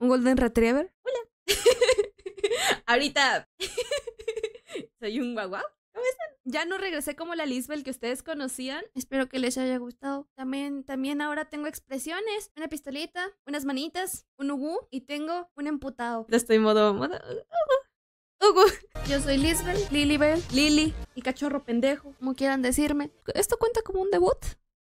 ¿Un Golden Retriever? Hola. Ahorita soy un guagua. ¿Cómo están? Ya no regresé como la Lisbel que ustedes conocían. Espero que les haya gustado. También, también ahora tengo expresiones, una pistolita, unas manitas, un ugu y tengo un emputado. Estoy modo, modo ugu. Yo soy Lisbel, Lilibel, Lili, Y cachorro pendejo, como quieran decirme. ¿Esto cuenta como un debut?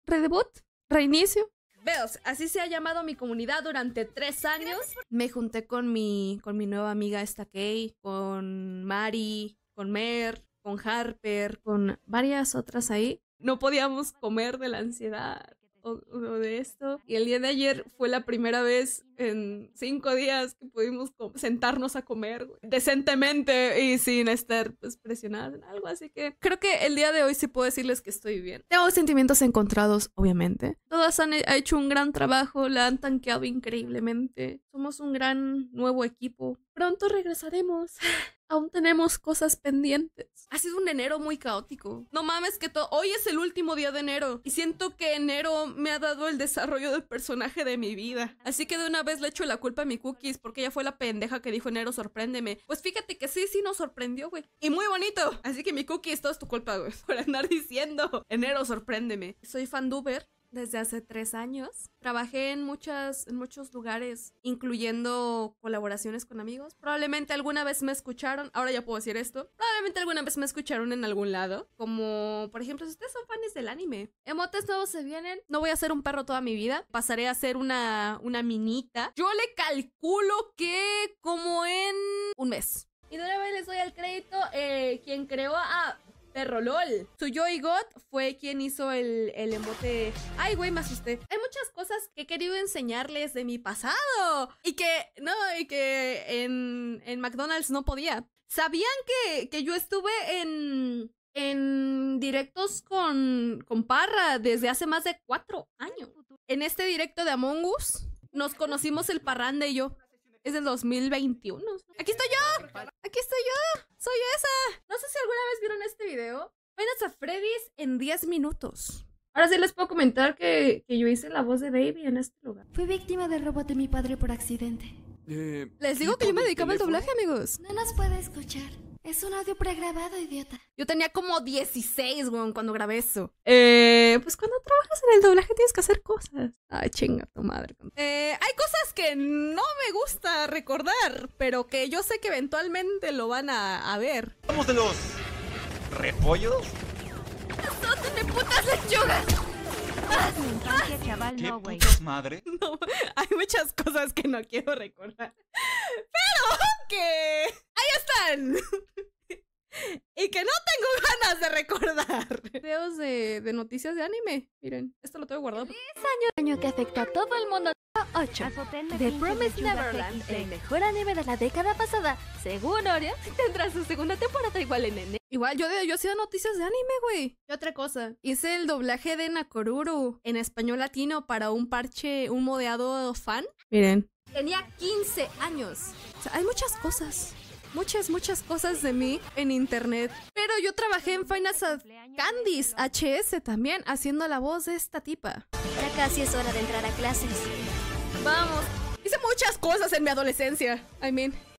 ¿Redebut? ¿Reinicio? Veos, así se ha llamado mi comunidad durante tres años. Me junté con mi, con mi nueva amiga esta Kay, con Mari, con Mer, con Harper, con varias otras ahí. No podíamos comer de la ansiedad o de esto. Y el día de ayer fue la primera vez en cinco días que pudimos sentarnos a comer decentemente y sin estar pues, presionadas en algo. Así que creo que el día de hoy sí puedo decirles que estoy bien. Tengo sentimientos encontrados, obviamente. Todas han hecho un gran trabajo, la han tanqueado increíblemente. Somos un gran nuevo equipo. Pronto regresaremos. Aún tenemos cosas pendientes. Ha sido un enero muy caótico. No mames que hoy es el último día de enero y siento que enero me ha dado el desarrollo del personaje de mi vida. Así que de una vez le echo la culpa a mi cookies porque ella fue la pendeja que dijo enero sorpréndeme. Pues fíjate que sí, sí nos sorprendió, güey. Y muy bonito. Así que mi cookies, todo es tu culpa, güey. Por andar diciendo enero sorpréndeme. Soy fan Uber desde hace tres años. Trabajé en, muchas, en muchos lugares, incluyendo colaboraciones con amigos. Probablemente alguna vez me escucharon, ahora ya puedo decir esto, probablemente alguna vez me escucharon en algún lado. Como, por ejemplo, si ustedes son fans del anime, emotes nuevos se vienen, no voy a ser un perro toda mi vida, pasaré a ser una, una minita. Yo le calculo que como en un mes. Y de una les doy el crédito, eh, quien creó a su su Joy God fue quien hizo el, el emote. Ay, güey, me asusté. Hay muchas cosas que he querido enseñarles de mi pasado. Y que, no, y que en, en McDonald's no podía. ¿Sabían que, que yo estuve en, en directos con, con Parra desde hace más de cuatro años? En este directo de Among Us nos conocimos el parrande y yo. Es del 2021. ¡Aquí estoy yo! ¡Aquí estoy yo! ¡Soy esa! No sé si alguna vez vieron este video. Menos a Freddy's en 10 minutos. Ahora sí les puedo comentar que, yo hice la voz de Baby en este lugar. Fui víctima del robot de mi padre por accidente. Eh, les digo que yo me dedicaba al doblaje, amigos. No nos puede escuchar. Es un audio pregrabado, idiota. Yo tenía como 16, weón, cuando grabé eso. Eh, pues cuando trabajas en el doblaje tienes que hacer cosas. Ay, chinga tu madre. Eh, hay cosas que no me gusta recordar, pero que yo sé que eventualmente lo van a, ver. ¿Vamos de los repollos? me putas lechugas! ¿Qué putas madre? No, hay muchas cosas que no quiero recordar. Pero que ahí están. y que no tengo ganas de recordar. Videos de, noticias de anime. Miren, esto lo tengo guardado. año, año que afecta a todo el mundo. 8. The Promised Neverland, el mejor anime de la década pasada, según Oria, tendrá su segunda temporada igual en enero. Igual yo, yo hacía noticias de anime, güey. Y otra cosa, hice el doblaje de Nakoruru en español latino para un parche, un modeado fan. Miren. Tenía 15 años. O sea, hay muchas cosas muchas, muchas cosas de mí en internet. Pero yo trabajé en final Candice HS también, haciendo la voz de esta tipa. Ya casi es hora de entrar a clases. Vamos. Hice muchas cosas en mi adolescencia. I mean.